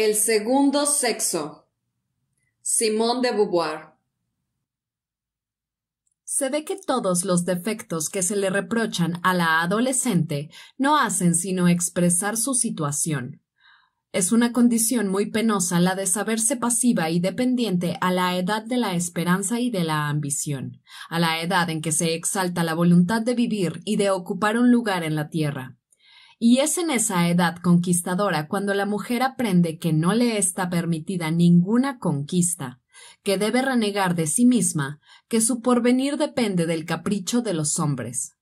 El segundo sexo. SIMÓN de Beauvoir. Se ve que todos los defectos que se le reprochan a la adolescente no hacen sino expresar su situación. Es una condición muy penosa la de saberse pasiva y dependiente a la edad de la esperanza y de la ambición, a la edad en que se exalta la voluntad de vivir y de ocupar un lugar en la tierra. Y es en esa edad conquistadora cuando la mujer aprende que no le está permitida ninguna conquista, que debe renegar de sí misma, que su porvenir depende del capricho de los hombres.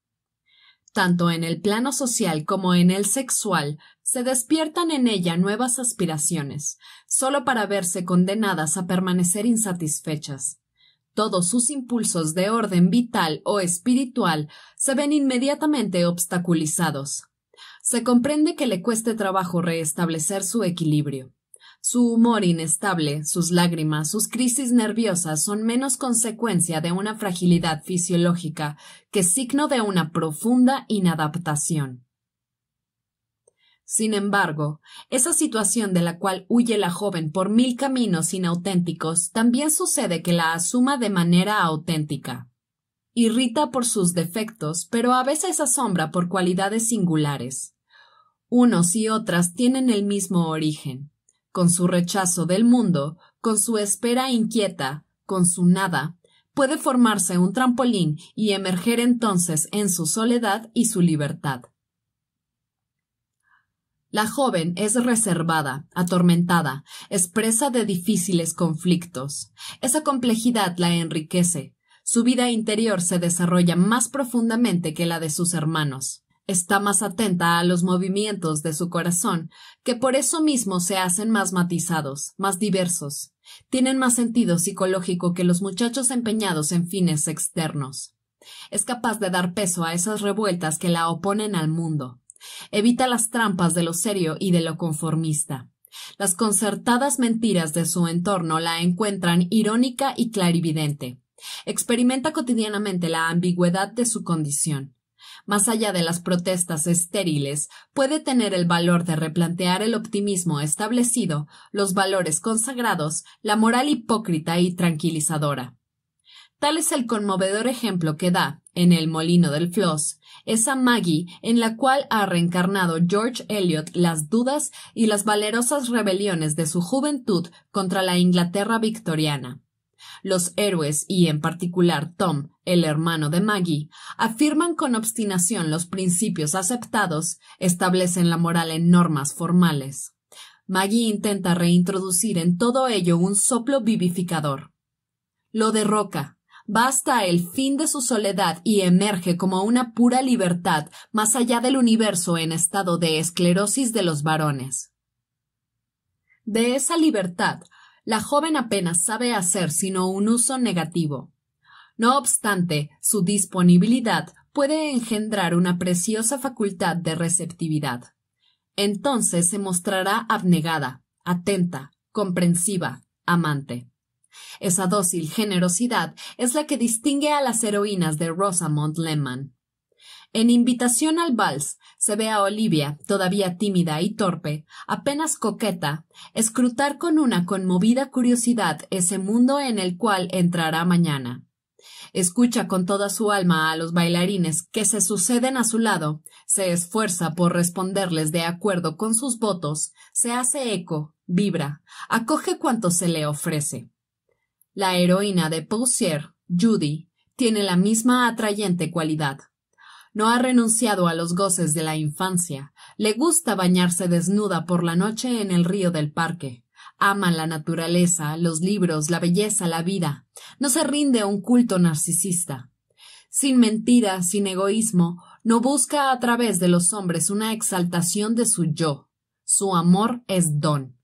Tanto en el plano social como en el sexual, se despiertan en ella nuevas aspiraciones, solo para verse condenadas a permanecer insatisfechas. Todos sus impulsos de orden vital o espiritual se ven inmediatamente obstaculizados. Se comprende que le cueste trabajo reestablecer su equilibrio. Su humor inestable, sus lágrimas, sus crisis nerviosas son menos consecuencia de una fragilidad fisiológica que signo de una profunda inadaptación. Sin embargo, esa situación de la cual huye la joven por mil caminos inauténticos también sucede que la asuma de manera auténtica. Irrita por sus defectos, pero a veces asombra por cualidades singulares unos y otras tienen el mismo origen, con su rechazo del mundo, con su espera inquieta, con su nada, puede formarse un trampolín y emerger entonces en su soledad y su libertad. La joven es reservada, atormentada, expresa de difíciles conflictos. Esa complejidad la enriquece. Su vida interior se desarrolla más profundamente que la de sus hermanos está más atenta a los movimientos de su corazón, que por eso mismo se hacen más matizados, más diversos, tienen más sentido psicológico que los muchachos empeñados en fines externos. Es capaz de dar peso a esas revueltas que la oponen al mundo. Evita las trampas de lo serio y de lo conformista. Las concertadas mentiras de su entorno la encuentran irónica y clarividente. Experimenta cotidianamente la ambigüedad de su condición más allá de las protestas estériles, puede tener el valor de replantear el optimismo establecido, los valores consagrados, la moral hipócrita y tranquilizadora. Tal es el conmovedor ejemplo que da, en El Molino del Floss, esa Maggie en la cual ha reencarnado George Eliot las dudas y las valerosas rebeliones de su juventud contra la Inglaterra victoriana. Los héroes, y en particular Tom, el hermano de Maggie, afirman con obstinación los principios aceptados, establecen la moral en normas formales. Maggie intenta reintroducir en todo ello un soplo vivificador. Lo derroca, va hasta el fin de su soledad y emerge como una pura libertad más allá del universo en estado de esclerosis de los varones. De esa libertad la joven apenas sabe hacer sino un uso negativo. No obstante, su disponibilidad puede engendrar una preciosa facultad de receptividad. Entonces se mostrará abnegada, atenta, comprensiva, amante. Esa dócil generosidad es la que distingue a las heroínas de Rosamond Lehman. En Invitación al Vals, se ve a Olivia, todavía tímida y torpe, apenas coqueta, escrutar con una conmovida curiosidad ese mundo en el cual entrará mañana. Escucha con toda su alma a los bailarines que se suceden a su lado, se esfuerza por responderles de acuerdo con sus votos, se hace eco, vibra, acoge cuanto se le ofrece. La heroína de Poussier, Judy, tiene la misma atrayente cualidad. No ha renunciado a los goces de la infancia. Le gusta bañarse desnuda por la noche en el río del parque. Ama la naturaleza, los libros, la belleza, la vida. No se rinde a un culto narcisista. Sin mentira, sin egoísmo, no busca a través de los hombres una exaltación de su yo. Su amor es don.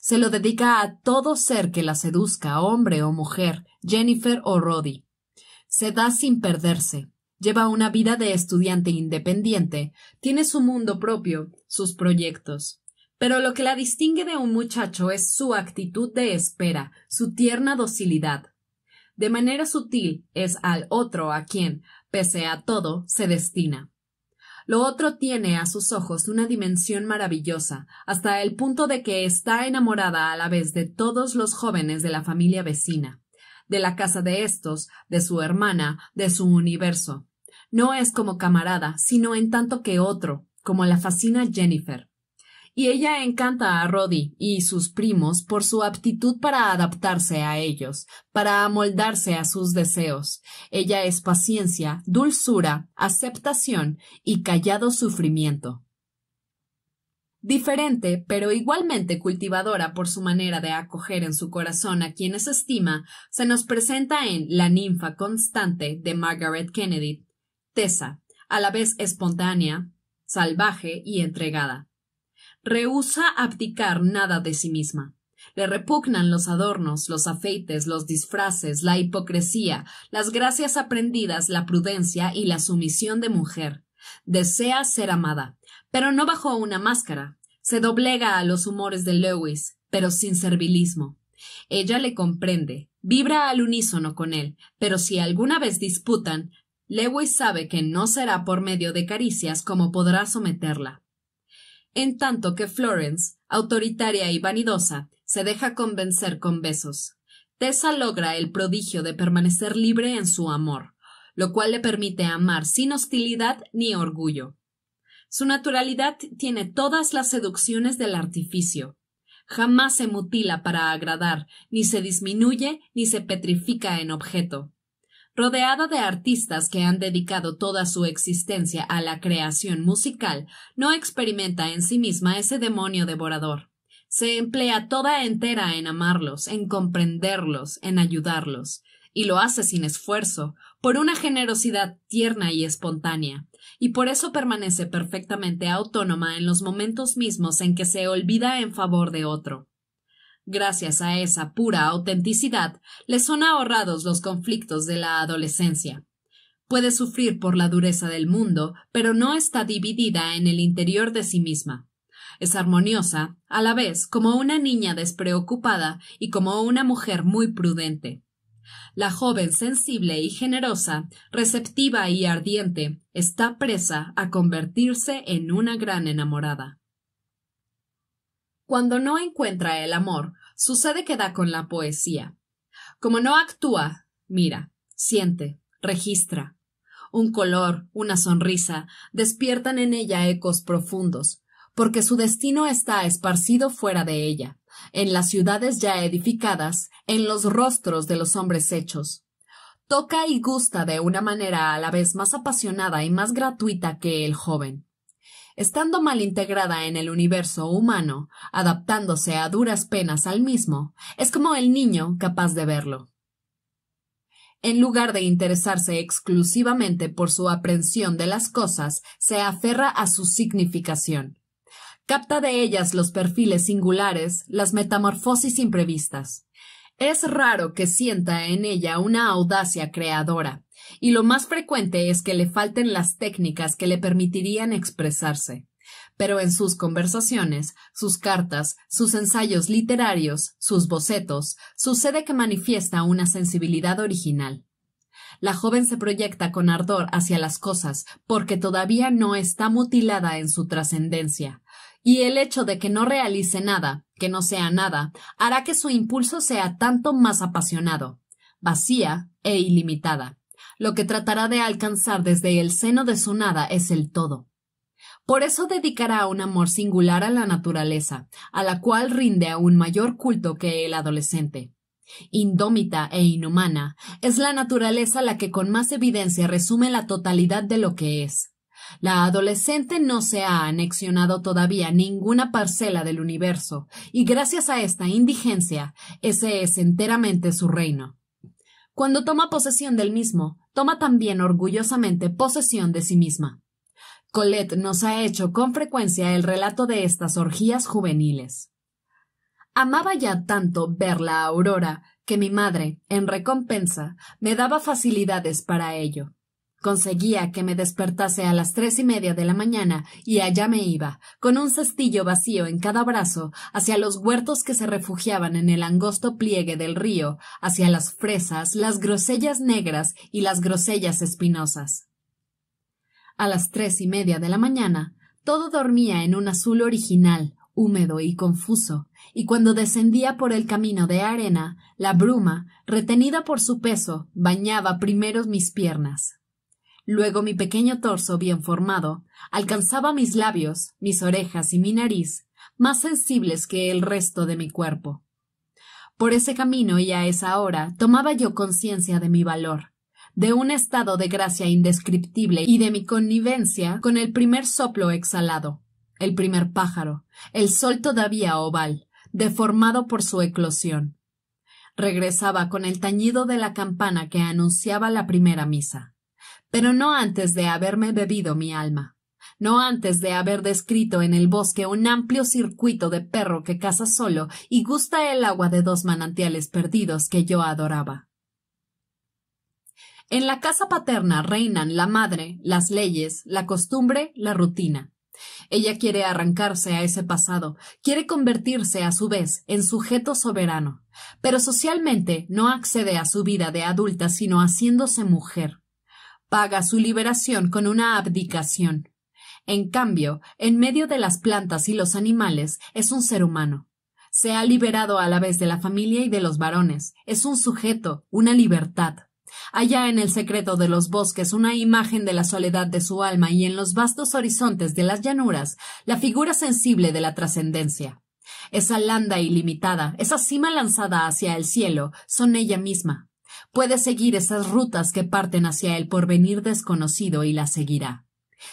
Se lo dedica a todo ser que la seduzca, hombre o mujer, Jennifer o Roddy. Se da sin perderse, lleva una vida de estudiante independiente, tiene su mundo propio, sus proyectos. Pero lo que la distingue de un muchacho es su actitud de espera, su tierna docilidad. De manera sutil es al otro a quien, pese a todo, se destina. Lo otro tiene a sus ojos una dimensión maravillosa, hasta el punto de que está enamorada a la vez de todos los jóvenes de la familia vecina, de la casa de estos, de su hermana, de su universo. No es como camarada, sino en tanto que otro, como la fascina Jennifer. Y ella encanta a Roddy y sus primos por su aptitud para adaptarse a ellos, para amoldarse a sus deseos. Ella es paciencia, dulzura, aceptación y callado sufrimiento. Diferente, pero igualmente cultivadora por su manera de acoger en su corazón a quienes estima, se nos presenta en La ninfa constante de Margaret Kennedy, tesa, a la vez espontánea, salvaje y entregada. Rehúsa abdicar nada de sí misma. Le repugnan los adornos, los afeites, los disfraces, la hipocresía, las gracias aprendidas, la prudencia y la sumisión de mujer. Desea ser amada, pero no bajo una máscara. Se doblega a los humores de Lewis, pero sin servilismo. Ella le comprende, vibra al unísono con él, pero si alguna vez disputan, Lewis sabe que no será por medio de caricias como podrá someterla. En tanto que Florence, autoritaria y vanidosa, se deja convencer con besos. Tessa logra el prodigio de permanecer libre en su amor, lo cual le permite amar sin hostilidad ni orgullo. Su naturalidad tiene todas las seducciones del artificio. Jamás se mutila para agradar, ni se disminuye, ni se petrifica en objeto rodeada de artistas que han dedicado toda su existencia a la creación musical, no experimenta en sí misma ese demonio devorador. Se emplea toda entera en amarlos, en comprenderlos, en ayudarlos, y lo hace sin esfuerzo, por una generosidad tierna y espontánea, y por eso permanece perfectamente autónoma en los momentos mismos en que se olvida en favor de otro. Gracias a esa pura autenticidad, le son ahorrados los conflictos de la adolescencia. Puede sufrir por la dureza del mundo, pero no está dividida en el interior de sí misma. Es armoniosa, a la vez, como una niña despreocupada y como una mujer muy prudente. La joven sensible y generosa, receptiva y ardiente, está presa a convertirse en una gran enamorada. Cuando no encuentra el amor, sucede que da con la poesía. Como no actúa, mira, siente, registra. Un color, una sonrisa, despiertan en ella ecos profundos, porque su destino está esparcido fuera de ella, en las ciudades ya edificadas, en los rostros de los hombres hechos. Toca y gusta de una manera a la vez más apasionada y más gratuita que el joven estando mal integrada en el universo humano, adaptándose a duras penas al mismo, es como el niño capaz de verlo. En lugar de interesarse exclusivamente por su aprehensión de las cosas, se aferra a su significación. Capta de ellas los perfiles singulares, las metamorfosis imprevistas. Es raro que sienta en ella una audacia creadora, y lo más frecuente es que le falten las técnicas que le permitirían expresarse. Pero en sus conversaciones, sus cartas, sus ensayos literarios, sus bocetos, sucede que manifiesta una sensibilidad original. La joven se proyecta con ardor hacia las cosas porque todavía no está mutilada en su trascendencia, y el hecho de que no realice nada, que no sea nada, hará que su impulso sea tanto más apasionado, vacía e ilimitada. Lo que tratará de alcanzar desde el seno de su nada es el todo. Por eso dedicará un amor singular a la naturaleza, a la cual rinde aún mayor culto que el adolescente. Indómita e inhumana, es la naturaleza la que con más evidencia resume la totalidad de lo que es. La adolescente no se ha anexionado todavía ninguna parcela del universo, y gracias a esta indigencia, ese es enteramente su reino. Cuando toma posesión del mismo, toma también orgullosamente posesión de sí misma. Colette nos ha hecho con frecuencia el relato de estas orgías juveniles. Amaba ya tanto ver la aurora que mi madre, en recompensa, me daba facilidades para ello. Conseguía que me despertase a las tres y media de la mañana y allá me iba, con un cestillo vacío en cada brazo, hacia los huertos que se refugiaban en el angosto pliegue del río, hacia las fresas, las grosellas negras y las grosellas espinosas. A las tres y media de la mañana, todo dormía en un azul original, húmedo y confuso, y cuando descendía por el camino de arena, la bruma, retenida por su peso, bañaba primero mis piernas. Luego mi pequeño torso bien formado alcanzaba mis labios, mis orejas y mi nariz, más sensibles que el resto de mi cuerpo. Por ese camino y a esa hora tomaba yo conciencia de mi valor, de un estado de gracia indescriptible y de mi connivencia con el primer soplo exhalado, el primer pájaro, el sol todavía oval, deformado por su eclosión. Regresaba con el tañido de la campana que anunciaba la primera misa pero no antes de haberme bebido mi alma, no antes de haber descrito en el bosque un amplio circuito de perro que caza solo y gusta el agua de dos manantiales perdidos que yo adoraba. En la casa paterna reinan la madre, las leyes, la costumbre, la rutina. Ella quiere arrancarse a ese pasado, quiere convertirse a su vez en sujeto soberano, pero socialmente no accede a su vida de adulta sino haciéndose mujer, paga su liberación con una abdicación. En cambio, en medio de las plantas y los animales, es un ser humano. Se ha liberado a la vez de la familia y de los varones. Es un sujeto, una libertad. Allá en el secreto de los bosques una imagen de la soledad de su alma y en los vastos horizontes de las llanuras la figura sensible de la trascendencia. Esa landa ilimitada, esa cima lanzada hacia el cielo, son ella misma. Puede seguir esas rutas que parten hacia el porvenir desconocido y la seguirá.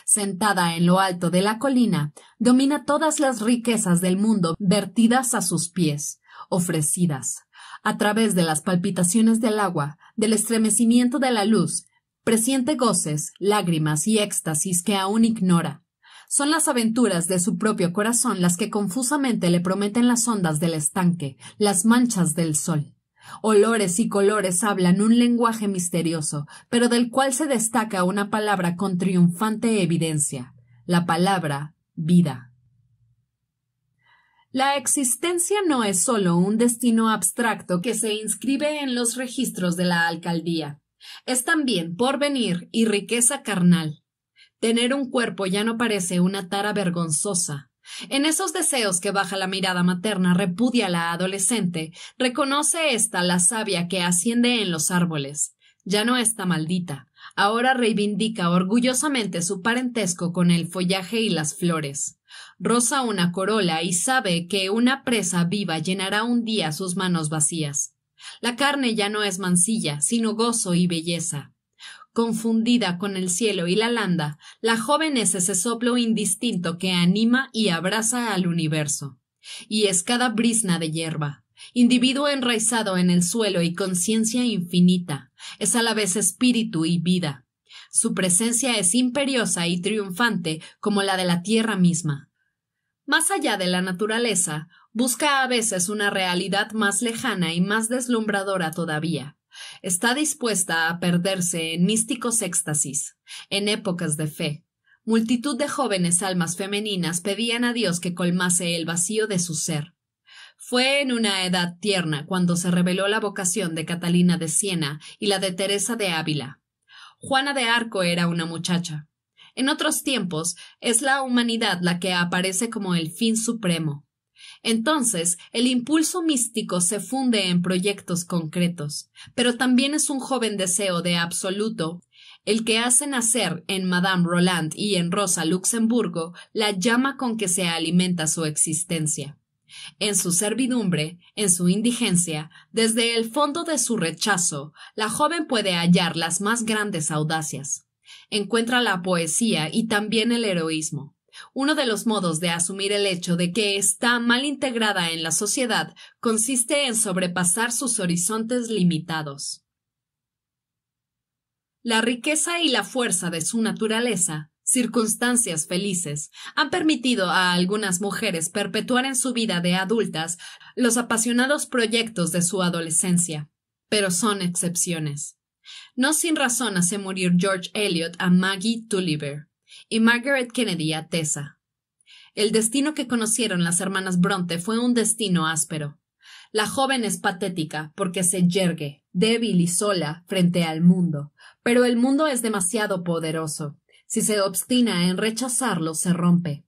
Sentada en lo alto de la colina, domina todas las riquezas del mundo vertidas a sus pies, ofrecidas. A través de las palpitaciones del agua, del estremecimiento de la luz, presiente goces, lágrimas y éxtasis que aún ignora. Son las aventuras de su propio corazón las que confusamente le prometen las ondas del estanque, las manchas del sol. Olores y colores hablan un lenguaje misterioso, pero del cual se destaca una palabra con triunfante evidencia, la palabra vida. La existencia no es sólo un destino abstracto que se inscribe en los registros de la alcaldía. Es también porvenir y riqueza carnal. Tener un cuerpo ya no parece una tara vergonzosa, en esos deseos que baja la mirada materna repudia la adolescente, reconoce ésta la savia que asciende en los árboles. Ya no está maldita, ahora reivindica orgullosamente su parentesco con el follaje y las flores. Rosa una corola y sabe que una presa viva llenará un día sus manos vacías. La carne ya no es mancilla, sino gozo y belleza confundida con el cielo y la landa, la joven es ese soplo indistinto que anima y abraza al universo. Y es cada brisna de hierba, individuo enraizado en el suelo y conciencia infinita, es a la vez espíritu y vida. Su presencia es imperiosa y triunfante como la de la tierra misma. Más allá de la naturaleza, busca a veces una realidad más lejana y más deslumbradora todavía, está dispuesta a perderse en místicos éxtasis, en épocas de fe. Multitud de jóvenes almas femeninas pedían a Dios que colmase el vacío de su ser. Fue en una edad tierna cuando se reveló la vocación de Catalina de Siena y la de Teresa de Ávila. Juana de Arco era una muchacha. En otros tiempos es la humanidad la que aparece como el fin supremo, entonces, el impulso místico se funde en proyectos concretos, pero también es un joven deseo de absoluto, el que hace nacer en Madame Roland y en Rosa Luxemburgo la llama con que se alimenta su existencia. En su servidumbre, en su indigencia, desde el fondo de su rechazo, la joven puede hallar las más grandes audacias. Encuentra la poesía y también el heroísmo. Uno de los modos de asumir el hecho de que está mal integrada en la sociedad consiste en sobrepasar sus horizontes limitados. La riqueza y la fuerza de su naturaleza, circunstancias felices, han permitido a algunas mujeres perpetuar en su vida de adultas los apasionados proyectos de su adolescencia, pero son excepciones. No sin razón hace morir George Eliot a Maggie Tulliver y Margaret Kennedy a Tessa. El destino que conocieron las hermanas Bronte fue un destino áspero. La joven es patética porque se yergue, débil y sola, frente al mundo, pero el mundo es demasiado poderoso. Si se obstina en rechazarlo, se rompe.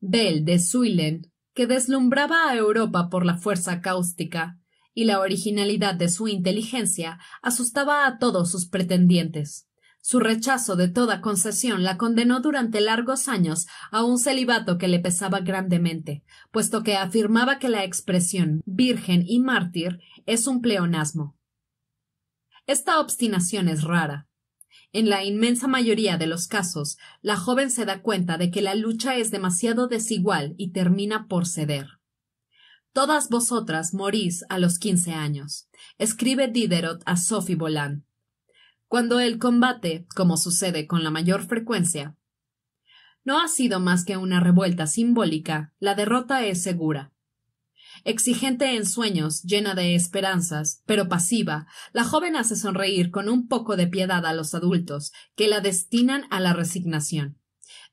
Bell de Suilen, que deslumbraba a Europa por la fuerza cáustica y la originalidad de su inteligencia, asustaba a todos sus pretendientes. Su rechazo de toda concesión la condenó durante largos años a un celibato que le pesaba grandemente, puesto que afirmaba que la expresión virgen y mártir es un pleonasmo. Esta obstinación es rara. En la inmensa mayoría de los casos, la joven se da cuenta de que la lucha es demasiado desigual y termina por ceder. Todas vosotras morís a los quince años, escribe Diderot a Sophie Volant cuando el combate, como sucede con la mayor frecuencia, no ha sido más que una revuelta simbólica, la derrota es segura. Exigente en sueños, llena de esperanzas, pero pasiva, la joven hace sonreír con un poco de piedad a los adultos, que la destinan a la resignación.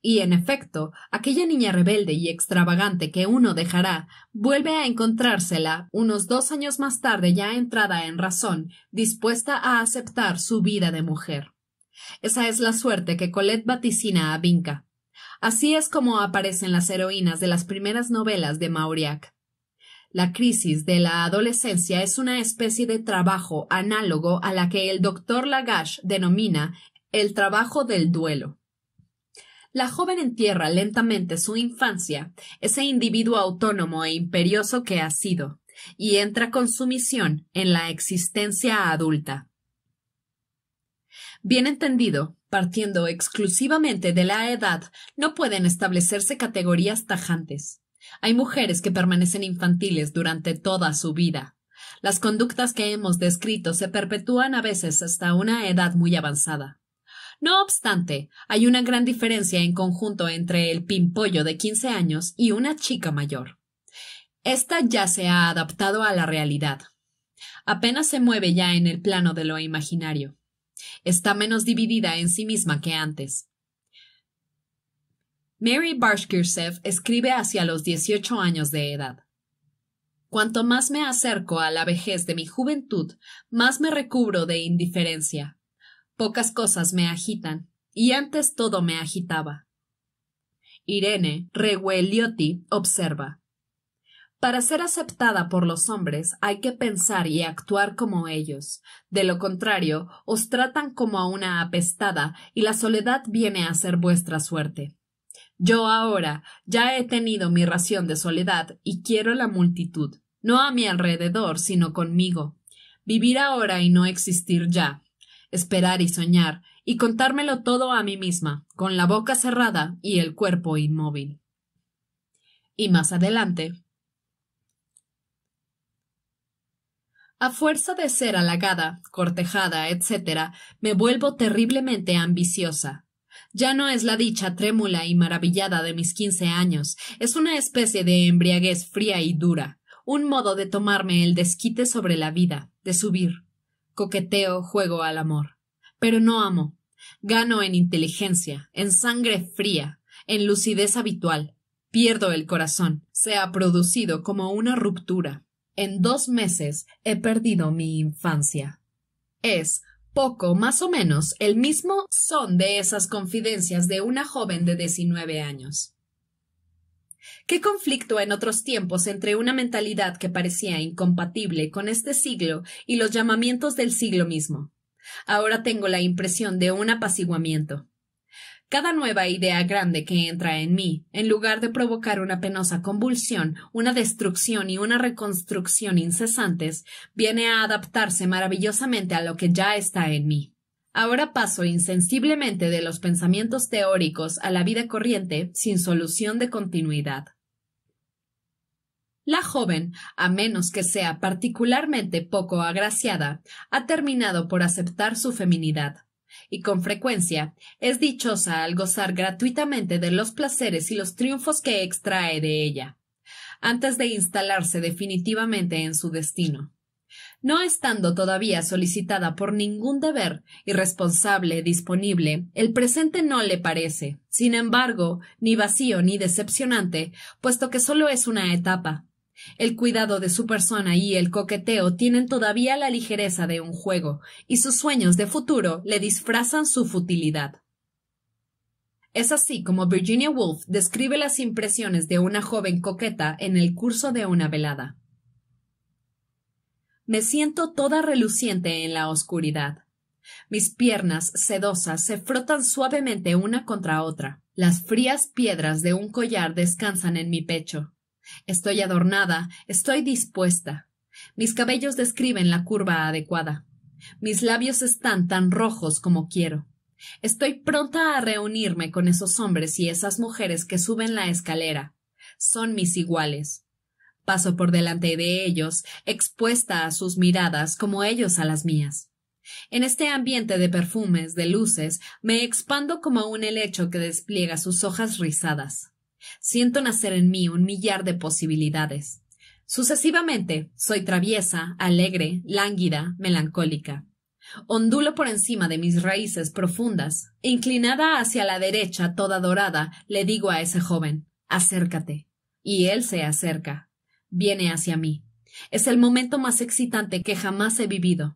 Y en efecto, aquella niña rebelde y extravagante que uno dejará, vuelve a encontrársela unos dos años más tarde ya entrada en razón, dispuesta a aceptar su vida de mujer. Esa es la suerte que Colette vaticina a Vinca. Así es como aparecen las heroínas de las primeras novelas de Mauriac. La crisis de la adolescencia es una especie de trabajo análogo a la que el doctor Lagache denomina el trabajo del duelo. La joven entierra lentamente su infancia, ese individuo autónomo e imperioso que ha sido, y entra con su misión en la existencia adulta. Bien entendido, partiendo exclusivamente de la edad, no pueden establecerse categorías tajantes. Hay mujeres que permanecen infantiles durante toda su vida. Las conductas que hemos descrito se perpetúan a veces hasta una edad muy avanzada. No obstante, hay una gran diferencia en conjunto entre el pimpollo de 15 años y una chica mayor. Esta ya se ha adaptado a la realidad. Apenas se mueve ya en el plano de lo imaginario. Está menos dividida en sí misma que antes. Mary Barskirsev escribe hacia los 18 años de edad. Cuanto más me acerco a la vejez de mi juventud, más me recubro de indiferencia, Pocas cosas me agitan, y antes todo me agitaba. Irene Regueliotti observa. Para ser aceptada por los hombres hay que pensar y actuar como ellos. De lo contrario, os tratan como a una apestada y la soledad viene a ser vuestra suerte. Yo ahora ya he tenido mi ración de soledad y quiero la multitud, no a mi alrededor, sino conmigo. Vivir ahora y no existir ya esperar y soñar, y contármelo todo a mí misma, con la boca cerrada y el cuerpo inmóvil. Y más adelante. A fuerza de ser halagada, cortejada, etc., me vuelvo terriblemente ambiciosa, ya no es la dicha trémula y maravillada de mis quince años, es una especie de embriaguez fría y dura, un modo de tomarme el desquite sobre la vida, de subir, Coqueteo, juego al amor. Pero no amo. Gano en inteligencia, en sangre fría, en lucidez habitual. Pierdo el corazón. Se ha producido como una ruptura. En dos meses he perdido mi infancia. Es poco más o menos el mismo son de esas confidencias de una joven de 19 años. ¿Qué conflicto en otros tiempos entre una mentalidad que parecía incompatible con este siglo y los llamamientos del siglo mismo? Ahora tengo la impresión de un apaciguamiento. Cada nueva idea grande que entra en mí, en lugar de provocar una penosa convulsión, una destrucción y una reconstrucción incesantes, viene a adaptarse maravillosamente a lo que ya está en mí. Ahora paso insensiblemente de los pensamientos teóricos a la vida corriente sin solución de continuidad. La joven, a menos que sea particularmente poco agraciada, ha terminado por aceptar su feminidad, y con frecuencia es dichosa al gozar gratuitamente de los placeres y los triunfos que extrae de ella, antes de instalarse definitivamente en su destino no estando todavía solicitada por ningún deber irresponsable, disponible, el presente no le parece, sin embargo, ni vacío ni decepcionante, puesto que solo es una etapa. El cuidado de su persona y el coqueteo tienen todavía la ligereza de un juego, y sus sueños de futuro le disfrazan su futilidad. Es así como Virginia Woolf describe las impresiones de una joven coqueta en el curso de una velada. Me siento toda reluciente en la oscuridad. Mis piernas sedosas se frotan suavemente una contra otra. Las frías piedras de un collar descansan en mi pecho. Estoy adornada, estoy dispuesta. Mis cabellos describen la curva adecuada. Mis labios están tan rojos como quiero. Estoy pronta a reunirme con esos hombres y esas mujeres que suben la escalera. Son mis iguales. Paso por delante de ellos, expuesta a sus miradas como ellos a las mías. En este ambiente de perfumes, de luces, me expando como un helecho que despliega sus hojas rizadas. Siento nacer en mí un millar de posibilidades. Sucesivamente, soy traviesa, alegre, lánguida, melancólica. Ondulo por encima de mis raíces profundas. Inclinada hacia la derecha, toda dorada, le digo a ese joven Acércate. Y él se acerca viene hacia mí. Es el momento más excitante que jamás he vivido.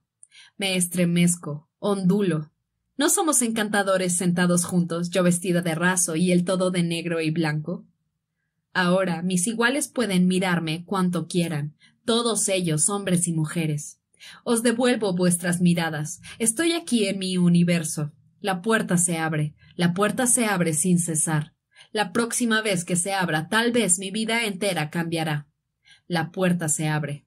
Me estremezco, ondulo. ¿No somos encantadores sentados juntos, yo vestida de raso y el todo de negro y blanco? Ahora mis iguales pueden mirarme cuanto quieran, todos ellos hombres y mujeres. Os devuelvo vuestras miradas. Estoy aquí en mi universo. La puerta se abre, la puerta se abre sin cesar. La próxima vez que se abra, tal vez mi vida entera cambiará la puerta se abre.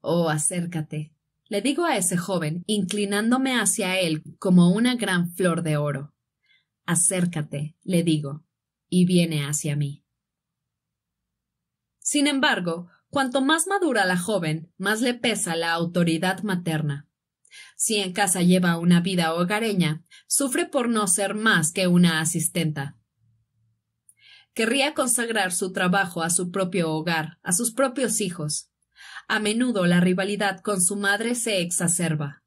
Oh, acércate. Le digo a ese joven, inclinándome hacia él como una gran flor de oro. Acércate, le digo, y viene hacia mí. Sin embargo, cuanto más madura la joven, más le pesa la autoridad materna. Si en casa lleva una vida hogareña, sufre por no ser más que una asistenta querría consagrar su trabajo a su propio hogar, a sus propios hijos. A menudo la rivalidad con su madre se exacerba.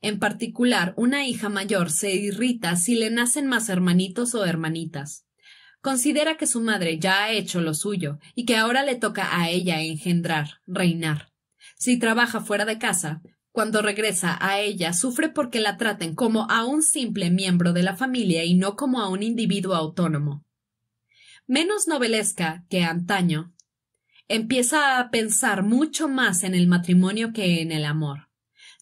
En particular, una hija mayor se irrita si le nacen más hermanitos o hermanitas. Considera que su madre ya ha hecho lo suyo y que ahora le toca a ella engendrar, reinar. Si trabaja fuera de casa, cuando regresa a ella sufre porque la traten como a un simple miembro de la familia y no como a un individuo autónomo menos novelesca que antaño. Empieza a pensar mucho más en el matrimonio que en el amor.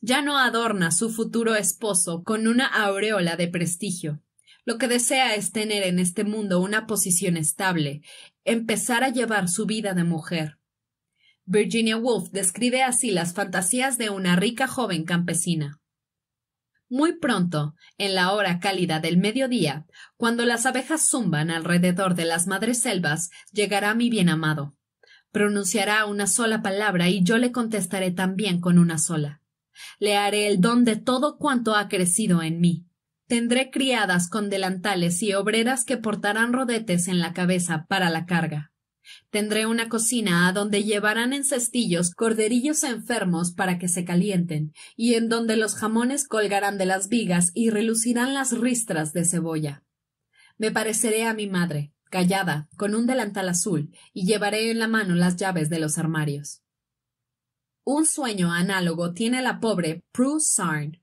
Ya no adorna su futuro esposo con una aureola de prestigio. Lo que desea es tener en este mundo una posición estable, empezar a llevar su vida de mujer. Virginia Woolf describe así las fantasías de una rica joven campesina. Muy pronto, en la hora cálida del mediodía, cuando las abejas zumban alrededor de las madreselvas, llegará mi bien amado. Pronunciará una sola palabra y yo le contestaré también con una sola. Le haré el don de todo cuanto ha crecido en mí. Tendré criadas con delantales y obreras que portarán rodetes en la cabeza para la carga. Tendré una cocina a donde llevarán en cestillos corderillos enfermos para que se calienten, y en donde los jamones colgarán de las vigas y relucirán las ristras de cebolla. Me pareceré a mi madre, callada, con un delantal azul, y llevaré en la mano las llaves de los armarios. Un sueño análogo tiene la pobre Prue Sarn.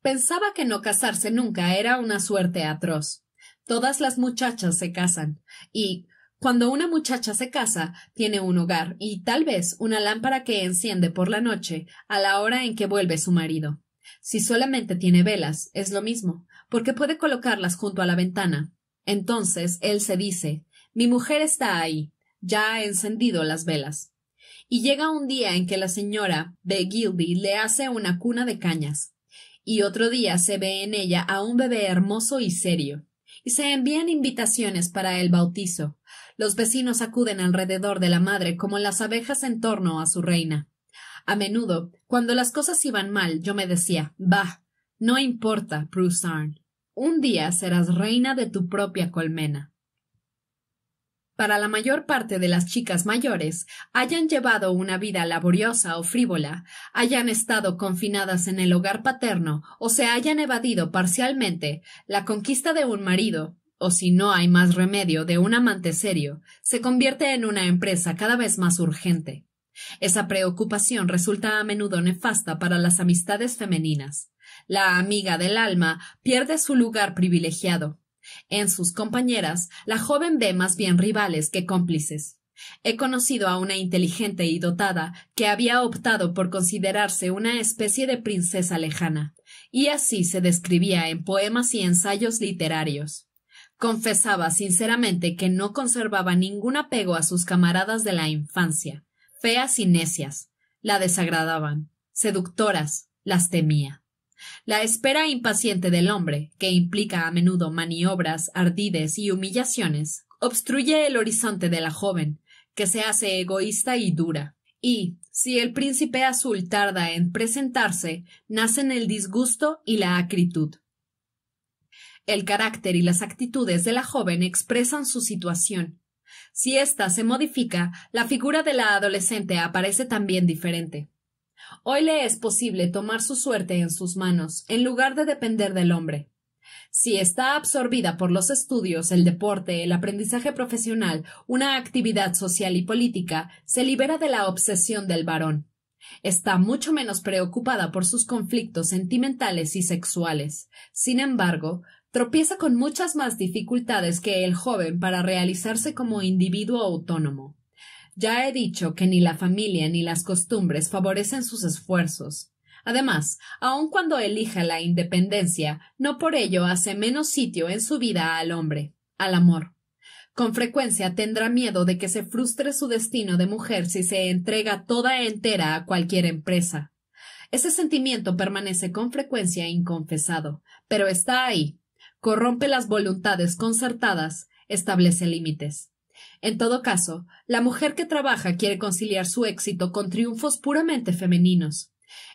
Pensaba que no casarse nunca era una suerte atroz. Todas las muchachas se casan, y cuando una muchacha se casa, tiene un hogar y tal vez una lámpara que enciende por la noche, a la hora en que vuelve su marido. Si solamente tiene velas, es lo mismo, porque puede colocarlas junto a la ventana. Entonces él se dice Mi mujer está ahí, ya ha encendido las velas. Y llega un día en que la señora de Gilby le hace una cuna de cañas, y otro día se ve en ella a un bebé hermoso y serio, y se envían invitaciones para el bautizo, los vecinos acuden alrededor de la madre como las abejas en torno a su reina. A menudo, cuando las cosas iban mal, yo me decía, bah, no importa, Bruce Arne. Un día serás reina de tu propia colmena. Para la mayor parte de las chicas mayores, hayan llevado una vida laboriosa o frívola, hayan estado confinadas en el hogar paterno o se hayan evadido parcialmente, la conquista de un marido, o si no hay más remedio de un amante serio, se convierte en una empresa cada vez más urgente. Esa preocupación resulta a menudo nefasta para las amistades femeninas. La amiga del alma pierde su lugar privilegiado. En sus compañeras, la joven ve más bien rivales que cómplices. He conocido a una inteligente y dotada que había optado por considerarse una especie de princesa lejana, y así se describía en poemas y ensayos literarios. Confesaba sinceramente que no conservaba ningún apego a sus camaradas de la infancia, feas y necias. La desagradaban, seductoras, las temía. La espera impaciente del hombre, que implica a menudo maniobras, ardides y humillaciones, obstruye el horizonte de la joven, que se hace egoísta y dura. Y, si el príncipe azul tarda en presentarse, nacen el disgusto y la acritud. El carácter y las actitudes de la joven expresan su situación. Si ésta se modifica, la figura de la adolescente aparece también diferente. Hoy le es posible tomar su suerte en sus manos, en lugar de depender del hombre. Si está absorbida por los estudios, el deporte, el aprendizaje profesional, una actividad social y política, se libera de la obsesión del varón. Está mucho menos preocupada por sus conflictos sentimentales y sexuales. Sin embargo, tropieza con muchas más dificultades que el joven para realizarse como individuo autónomo. Ya he dicho que ni la familia ni las costumbres favorecen sus esfuerzos. Además, aun cuando elija la independencia, no por ello hace menos sitio en su vida al hombre, al amor. Con frecuencia tendrá miedo de que se frustre su destino de mujer si se entrega toda entera a cualquier empresa. Ese sentimiento permanece con frecuencia inconfesado, pero está ahí, corrompe las voluntades concertadas, establece límites. En todo caso, la mujer que trabaja quiere conciliar su éxito con triunfos puramente femeninos.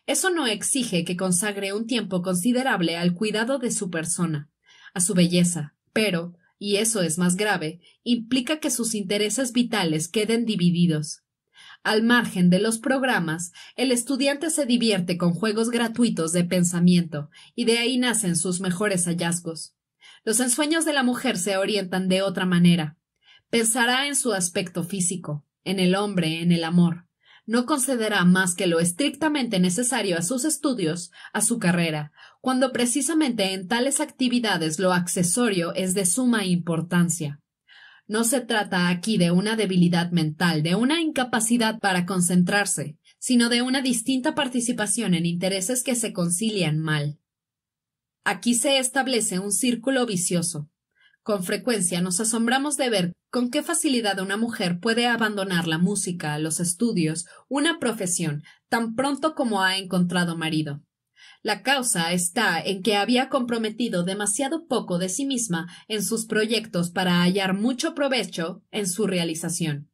Eso no exige que consagre un tiempo considerable al cuidado de su persona, a su belleza, pero, y eso es más grave, implica que sus intereses vitales queden divididos. Al margen de los programas, el estudiante se divierte con juegos gratuitos de pensamiento, y de ahí nacen sus mejores hallazgos. Los ensueños de la mujer se orientan de otra manera. Pensará en su aspecto físico, en el hombre, en el amor. No concederá más que lo estrictamente necesario a sus estudios, a su carrera, cuando precisamente en tales actividades lo accesorio es de suma importancia. No se trata aquí de una debilidad mental, de una incapacidad para concentrarse, sino de una distinta participación en intereses que se concilian mal. Aquí se establece un círculo vicioso. Con frecuencia nos asombramos de ver con qué facilidad una mujer puede abandonar la música, los estudios, una profesión, tan pronto como ha encontrado marido. La causa está en que había comprometido demasiado poco de sí misma en sus proyectos para hallar mucho provecho en su realización.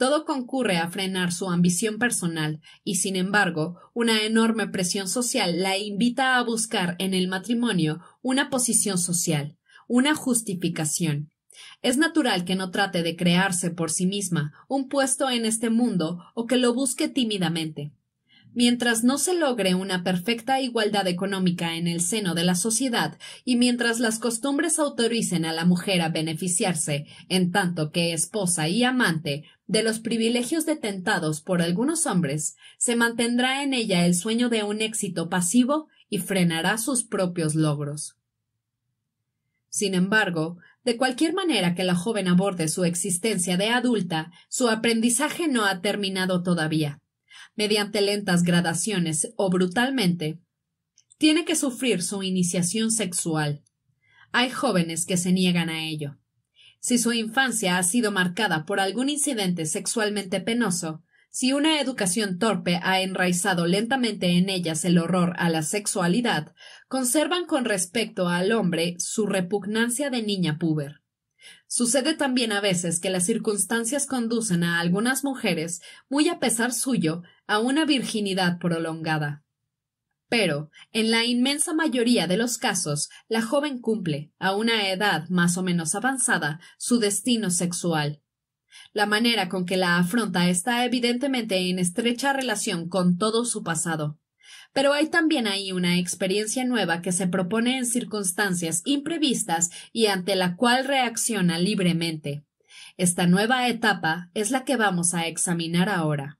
Todo concurre a frenar su ambición personal y, sin embargo, una enorme presión social la invita a buscar en el matrimonio una posición social, una justificación. Es natural que no trate de crearse por sí misma un puesto en este mundo o que lo busque tímidamente. Mientras no se logre una perfecta igualdad económica en el seno de la sociedad y mientras las costumbres autoricen a la mujer a beneficiarse, en tanto que esposa y amante, de los privilegios detentados por algunos hombres, se mantendrá en ella el sueño de un éxito pasivo y frenará sus propios logros. Sin embargo, de cualquier manera que la joven aborde su existencia de adulta, su aprendizaje no ha terminado todavía. Mediante lentas gradaciones o brutalmente, tiene que sufrir su iniciación sexual. Hay jóvenes que se niegan a ello si su infancia ha sido marcada por algún incidente sexualmente penoso, si una educación torpe ha enraizado lentamente en ellas el horror a la sexualidad, conservan con respecto al hombre su repugnancia de niña puber. Sucede también a veces que las circunstancias conducen a algunas mujeres, muy a pesar suyo, a una virginidad prolongada. Pero, en la inmensa mayoría de los casos, la joven cumple, a una edad más o menos avanzada, su destino sexual. La manera con que la afronta está evidentemente en estrecha relación con todo su pasado. Pero hay también ahí una experiencia nueva que se propone en circunstancias imprevistas y ante la cual reacciona libremente. Esta nueva etapa es la que vamos a examinar ahora.